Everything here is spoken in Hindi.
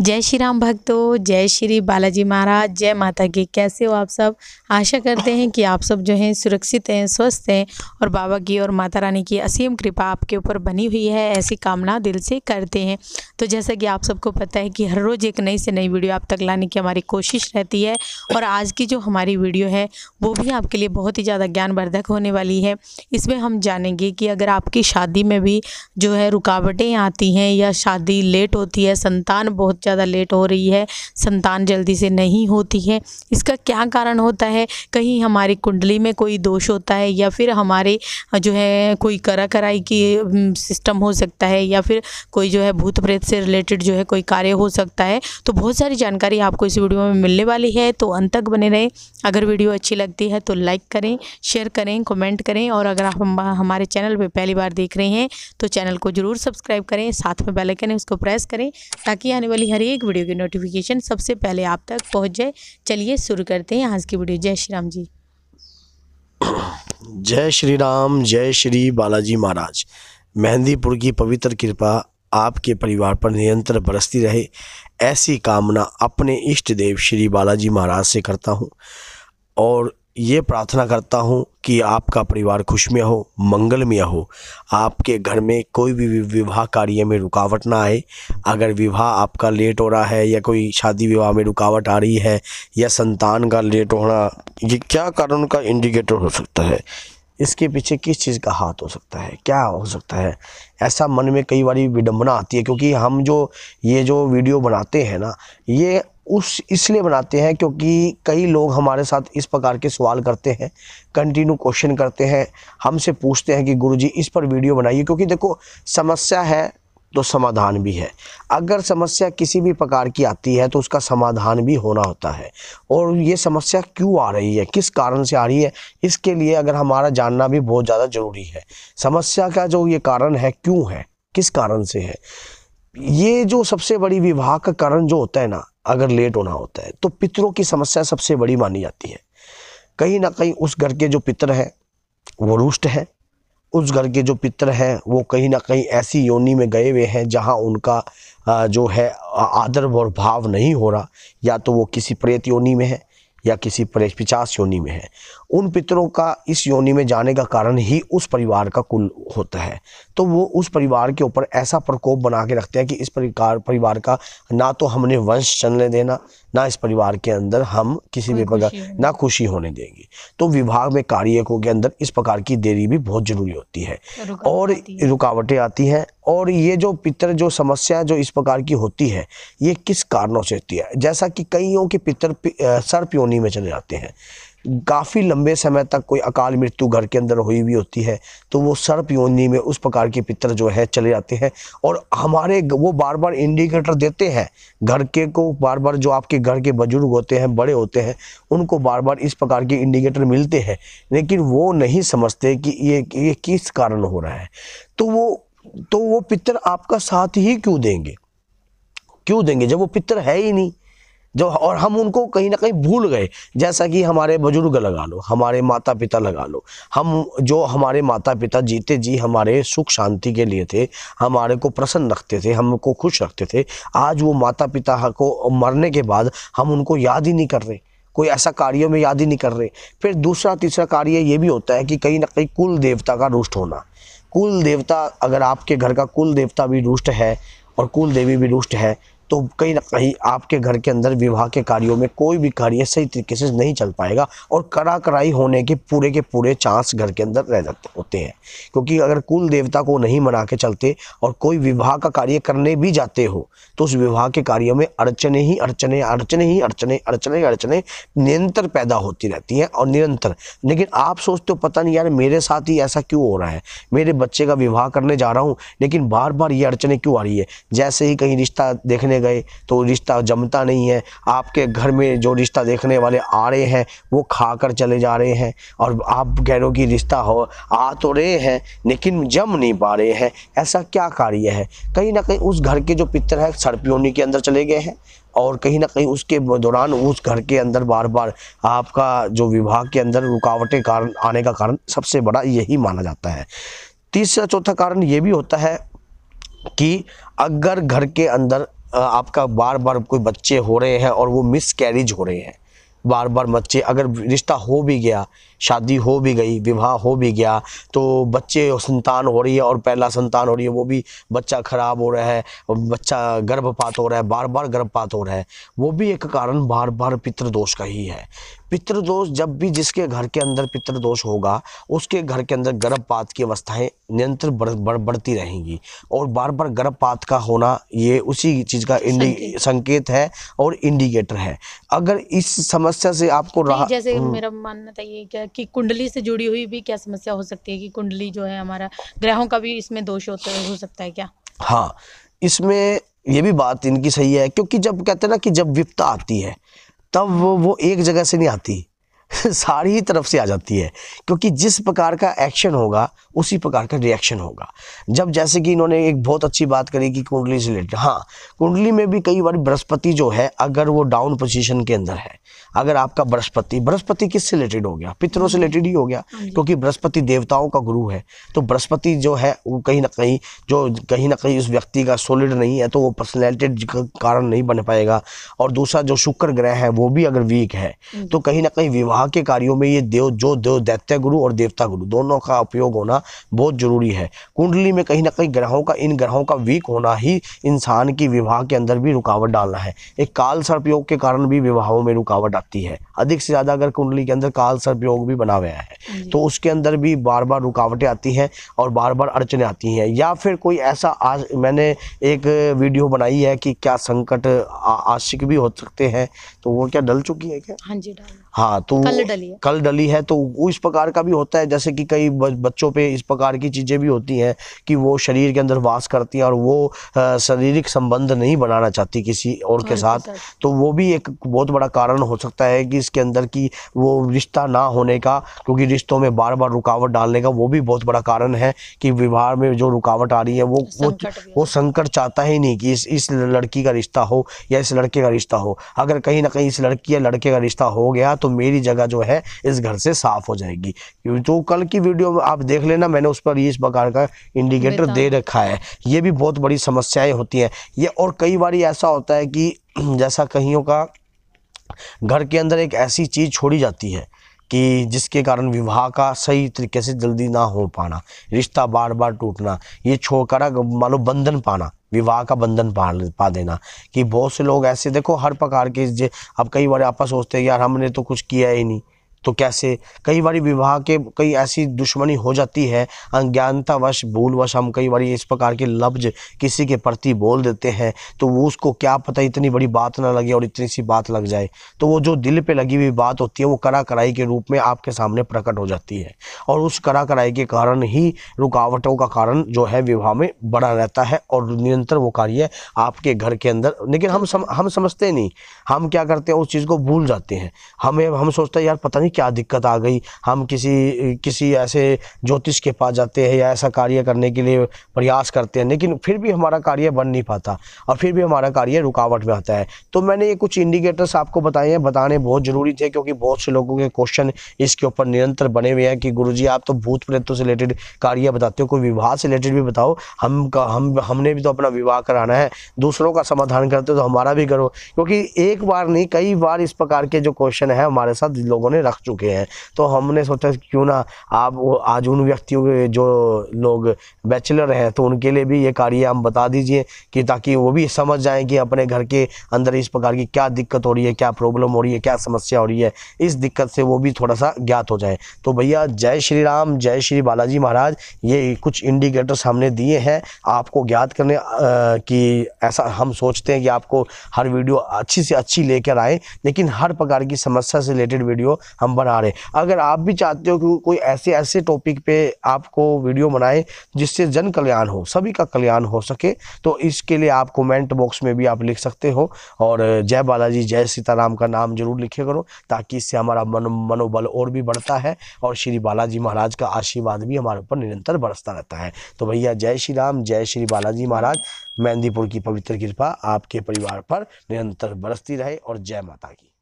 जय श्री राम भक्तों जय श्री बालाजी महाराज जय माता की कैसे हो आप सब आशा करते हैं कि आप सब जो हैं सुरक्षित हैं स्वस्थ हैं और बाबा की और माता रानी की असीम कृपा आपके ऊपर बनी हुई है ऐसी कामना दिल से करते हैं तो जैसा कि आप सबको पता है कि हर रोज़ एक नई से नई वीडियो आप तक लाने की हमारी कोशिश रहती है और आज की जो हमारी वीडियो है वो भी आपके लिए बहुत ही ज़्यादा ज्ञानवर्धक होने वाली है इसमें हम जानेंगे कि अगर आपकी शादी में भी जो है रुकावटें आती हैं या शादी लेट होती है संतान बहुत ज़्यादा लेट हो रही है संतान जल्दी से नहीं होती है इसका क्या कारण होता है कहीं हमारी कुंडली में कोई दोष होता है या फिर हमारे जो है कोई करा कराई की सिस्टम हो सकता है या फिर कोई जो है भूत प्रेत से रिलेटेड जो है कोई कार्य हो सकता है तो बहुत सारी जानकारी आपको इस वीडियो में मिलने वाली है तो अंत तक बने रहें अगर वीडियो अच्छी लगती है तो लाइक करें शेयर करें कमेंट करें और अगर आप हम हमारे चैनल पर पहली बार देख रहे हैं तो चैनल को ज़रूर सब्सक्राइब करें साथ में बेलाइकन है उसको प्रेस करें ताकि आने वाली हर एक वीडियो की नोटिफिकेशन सबसे पहले आप तक पहुंच जाए चलिए शुरू करते हैं आज की वीडियो जय श्री राम जी जय श्री राम जय श्री बालाजी महाराज मेहंदीपुर की पवित्र कृपा आपके परिवार पर निरंतर बरसती रहे ऐसी कामना अपने इष्ट देव श्री बालाजी महाराज से करता हूँ और ये प्रार्थना करता हूँ कि आपका परिवार खुशमय हो मंगलमय हो आपके घर में कोई भी विवाह कार्य में रुकावट ना आए अगर विवाह आपका लेट हो रहा है या कोई शादी विवाह में रुकावट आ रही है या संतान का लेट होना ये क्या कारण का इंडिकेटर हो सकता है इसके पीछे किस चीज़ का हाथ हो सकता है क्या हो सकता है ऐसा मन में कई बार विडम्बना आती है क्योंकि हम जो ये जो वीडियो बनाते हैं ना ये उस इसलिए बनाते हैं क्योंकि कई लोग हमारे साथ इस प्रकार के सवाल करते हैं कंटिन्यू क्वेश्चन करते हैं हमसे पूछते हैं कि गुरुजी इस पर वीडियो बनाइए क्योंकि देखो समस्या है तो समाधान भी है अगर समस्या किसी भी प्रकार की आती है तो उसका समाधान भी होना होता है और ये समस्या क्यों आ रही है किस कारण से आ रही है इसके लिए अगर हमारा जानना भी बहुत ज़्यादा ज़रूरी है समस्या का जो ये कारण है क्यों है किस कारण से है ये जो सबसे बड़ी विवाह का कारण जो होता है ना अगर लेट होना होता है तो पितरों की समस्या सबसे बड़ी मानी जाती है कहीं ना कहीं उस घर के जो पितर हैं वो रुष्ट हैं उस घर के जो पितर हैं वो कहीं ना कहीं ऐसी योनि में गए हुए हैं जहां उनका जो है आदर और भाव नहीं हो रहा या तो वो किसी प्रेत योनि में है या किसी प्रेत पिचास योनि में है उन पितरों का इस योनि में जाने का कारण ही उस परिवार का कुल होता है तो वो उस परिवार के ऊपर ऐसा प्रकोप बना के रखते हैं कि इस परिवार परिवार का ना तो हमने वंश चलने देना ना इस परिवार के अंदर हम किसी भी प्रकार ना खुशी होने देंगे तो विभाग में कार्यकों के अंदर इस प्रकार की देरी भी बहुत जरूरी होती है तो और रुकावटें आती हैं और ये जो पितर जो समस्या जो इस प्रकार की होती है ये किस कारणों से होती है जैसा कि कईयों के पितर सर प्योनी में चले जाते हैं काफ़ी लंबे समय तक कोई अकाल मृत्यु घर के अंदर हुई हुई होती है तो वो सर्प योनी में उस प्रकार के पितर जो है चले जाते हैं और हमारे वो बार बार इंडिकेटर देते हैं घर के को बार बार जो आपके घर के बुजुर्ग होते हैं बड़े होते हैं उनको बार बार इस प्रकार के इंडिकेटर मिलते हैं लेकिन वो नहीं समझते कि ये ये किस कारण हो रहा है तो वो तो वो पितर आपका साथ ही क्यों देंगे क्यों देंगे जब वो पितर है ही नहीं जो और हम उनको कहीं ना कहीं भूल गए जैसा कि हमारे बुजुर्ग लगा लो हमारे माता पिता लगा लो हम जो हमारे माता पिता जीते जी हमारे सुख शांति के लिए थे हमारे को प्रसन्न रखते थे हमको खुश रखते थे आज वो माता पिता को मरने के बाद हम उनको याद ही नहीं कर रहे कोई ऐसा कार्यों में याद ही नहीं कर रहे फिर दूसरा तीसरा कार्य ये भी होता है कि कहीं ना कहीं कुल देवता का रुष्ट होना कुल देवता अगर आपके घर का कुल देवता भी रुष्ट है और कुल देवी भी रुष्ट है तो कहीं ना कहीं आपके घर के अंदर विवाह के कार्यों में कोई भी कार्य सही तरीके से नहीं चल पाएगा और कड़ा कराई होने के पूरे के पूरे चांस घर के अंदर रह जाते होते हैं क्योंकि अगर कुल देवता को नहीं मना के चलते और कोई विवाह का कार्य करने भी जाते हो तो उस विवाह के कार्यो में अड़चने ही अड़चने अड़चने ही अड़चने अड़चने अड़चने निरंतर पैदा होती रहती हैं और निरंतर लेकिन आप सोचते हो पता नहीं यार मेरे साथ ही ऐसा क्यों हो रहा है मेरे बच्चे का विवाह करने जा रहा हूँ लेकिन बार बार ये अड़चने क्यों आ रही है जैसे ही कहीं रिश्ता देखने देखने गए तो रिश्ता जमता नहीं है आपके घर में जो रिश्ता देखने वाले आ रहे हैं वो खा कर चले जा रहे हैं और आप गैरों की रिश्ता हो आ तो रहे हैं लेकिन जम नहीं पा रहे हैं ऐसा क्या कार्य है कहीं ना कहीं उस घर के जो पितर है सरपियोनी के अंदर चले गए हैं और कहीं ना कहीं उसके दौरान उस घर के अंदर बार बार आपका जो विभाग के अंदर रुकावटें कारण आने का कारण सबसे बड़ा यही माना जाता है तीसरा चौथा कारण ये भी होता है कि अगर घर के अंदर आपका बार बार कोई बच्चे हो रहे हैं और वो मिस कैरिज हो रहे हैं बार बार बच्चे अगर रिश्ता हो भी गया शादी हो भी गई विवाह हो भी गया तो बच्चे संतान हो रही है और पहला संतान हो रही है वो भी बच्चा खराब हो रहा है बच्चा गर्भपात हो रहा है बार बार गर्भपात हो रहा है वो भी एक कारण बार बार पितृदोष का ही है पितृदोष जब भी जिसके घर के अंदर पितृदोष होगा उसके घर के अंदर गर्भपात की अवस्थाएं निरंतर बढ़, बढ़, बढ़ती रहेंगी और बार बार गर्भपात का होना ये उसी चीज़ का इंडी संकेत है और इंडिकेटर है अगर इस समस्या से आपको राहत जैसे हम्म। मेरा मानना था ये क्या कि कुंडली से जुड़ी हुई भी क्या समस्या हो सकती है कि कुंडली जो है हमारा ग्रहों का भी इसमें दोष होता हो सकता है क्या हाँ इसमें ये भी बात इनकी सही है क्योंकि जब कहते हैं ना कि जब विपता आती है तब वो वो एक जगह से नहीं आती सारी ही तरफ से आ जाती है क्योंकि जिस प्रकार का एक्शन होगा उसी प्रकार का रिएक्शन होगा जब जैसे कि इन्होंने एक बहुत अच्छी बात करी कि कुंडली से रिलेटेड हाँ कुंडली में भी कई बार बृहस्पति जो है अगर वो डाउन पोजीशन के अंदर है अगर आपका बृहस्पति बृहस्पति किससे रिलेटेड हो गया पितरों से रिलेटेड ही हो गया हाँ क्योंकि बृहस्पति देवताओं का गुरु है तो बृहस्पति जो है वो कहीं ना कहीं जो कहीं ना कहीं उस व्यक्ति का सॉलिड नहीं है तो वो पर्सनैलिटी कारण नहीं बन पाएगा और दूसरा जो शुक्र ग्रह है वो भी अगर वीक है हाँ तो कहीं ना कहीं विवाह वहाँ के कार्यों में ये देव जो देव दैत्य गुरु और देवता गुरु दोनों का उपयोग होना बहुत ज़रूरी है कुंडली में कहीं ना कहीं ग्रहों का इन ग्रहों का वीक होना ही इंसान की विवाह के अंदर भी रुकावट डालना है एक काल सर्पयोग के कारण भी विवाहों में रुकावट आती है अधिक से ज़्यादा अगर कुंडली के अंदर काल सर्पयोग भी बना हुआ है तो उसके अंदर भी बार बार रुकावटें आती हैं और बार बार अड़चने आती हैं या फिर कोई ऐसा आज मैंने एक वीडियो बनाई है कि क्या संकट आशिक भी हो सकते हैं तो वो क्या डल चुकी है क्या हाँ जी हाँ तो कल डली है कल डली है तो इस प्रकार का भी होता है जैसे कि कई बच्चों पे इस प्रकार की चीज़ें भी होती हैं कि वो शरीर के अंदर वास करती हैं और वो शारीरिक संबंध नहीं बनाना चाहती किसी और के हाँ साथ तो वो भी एक बहुत बड़ा कारण हो सकता है कि इसके अंदर की वो रिश्ता ना होने का क्योंकि रिश्तों में बार बार रुकावट डालने का वो भी बहुत बड़ा कारण है कि विवाह में जो रुकावट आ रही है वो वो वो संकट चाहता ही नहीं कि इस इस लड़की का रिश्ता हो या इस लड़के का रिश्ता हो अगर कहीं ना कहीं इस लड़की या लड़के का रिश्ता हो गया तो मेरी जगह जगह जो है इस घर से साफ हो जाएगी जो तो कल की वीडियो आप देख लेना मैंने उस पर इस प्रकार का इंडिकेटर दे रखा है ये भी बहुत बड़ी समस्याएं होती हैं ये और कई बार ऐसा होता है कि जैसा कहीं का घर के अंदर एक ऐसी चीज़ छोड़ी जाती है कि जिसके कारण विवाह का सही तरीके से जल्दी ना हो पाना रिश्ता बार बार टूटना ये छोड़कर मान लो बंधन पाना विवाह का बंधन पा पा देना कि बहुत से लोग ऐसे देखो हर प्रकार के अब कई बार आपस सोचते हैं यार हमने तो कुछ किया ही नहीं तो कैसे कई बार विवाह के कई ऐसी दुश्मनी हो जाती है अज्ञानतावश भूलवश हम कई बार इस प्रकार के लफ्ज किसी के प्रति बोल देते हैं तो वो उसको क्या पता इतनी बड़ी बात ना लगे और इतनी सी बात लग जाए तो वो जो दिल पे लगी हुई बात होती है वो करा कराई के रूप में आपके सामने प्रकट हो जाती है और उस करा कराई के कारण ही रुकावटों का कारण जो है विवाह में बड़ा रहता है और निरंतर वो कार्य आपके घर के अंदर लेकिन हम सम, हम समझते नहीं हम क्या करते हैं उस चीज़ को भूल जाते हैं हमें हम सोचते हैं यार पता नहीं क्या दिक्कत आ गई हम किसी किसी ऐसे ज्योतिष के पास जाते हैं या ऐसा कार्य करने के लिए प्रयास करते हैं लेकिन फिर भी हमारा कार्य बन नहीं पाता और फिर भी हमारा कार्य रुकावट में आता है तो मैंने ये कुछ इंडिकेटर्स आपको बताए हैं बताने बहुत ज़रूरी थे क्योंकि बहुत से लोगों के क्वेश्चन इसके ऊपर निरंतर बने हुए हैं कि गुरु आप तो भूत प्रेतों से रिलेटेड कार्य बताते हो कोई विवाह से रिलेटेड भी बताओ हम हम हमने भी तो अपना विवाह कराना है दूसरों का समाधान करते हो तो हमारा भी करो क्योंकि एक बार नहीं कई बार इस प्रकार के जो क्वेश्चन है हमारे साथ लोगों ने रख रख चुके हैं तो हमने सोचा क्यों ना आप आज उन व्यक्तियों के जो लोग बैचलर हैं तो उनके लिए भी ये कार्य हम बता दीजिए कि ताकि वो भी समझ जाएँ कि अपने घर के अंदर इस प्रकार की क्या दिक्कत हो रही है क्या प्रॉब्लम हो रही है क्या समस्या हो रही है इस दिक्कत से वो भी थोड़ा सा ज्ञात हो जाए तो भैया जय श्री राम जय श्री बालाजी महाराज ये कुछ इंडिकेटर्स हमने दिए हैं आपको ज्ञात करने कि ऐसा हम सोचते हैं कि आपको हर वीडियो अच्छी से अच्छी लेकर आए लेकिन हर प्रकार की समस्या से रिलेटेड वीडियो हम हम बना रहे हैं अगर आप भी चाहते हो कि कोई ऐसे ऐसे टॉपिक पे आपको वीडियो बनाए जिससे जन कल्याण हो सभी का कल्याण हो सके तो इसके लिए आप कमेंट बॉक्स में भी आप लिख सकते हो और जय बालाजी जय सीताराम का नाम जरूर लिखे करो ताकि इससे हमारा मन मनोबल और भी बढ़ता है और श्री बालाजी महाराज का आशीर्वाद भी हमारे ऊपर निरंतर बरसता रहता है तो भैया जय श्री राम जय श्री बालाजी महाराज मेहंदीपुर की पवित्र कृपा आपके परिवार पर निरंतर बरसती रहे और जय माता की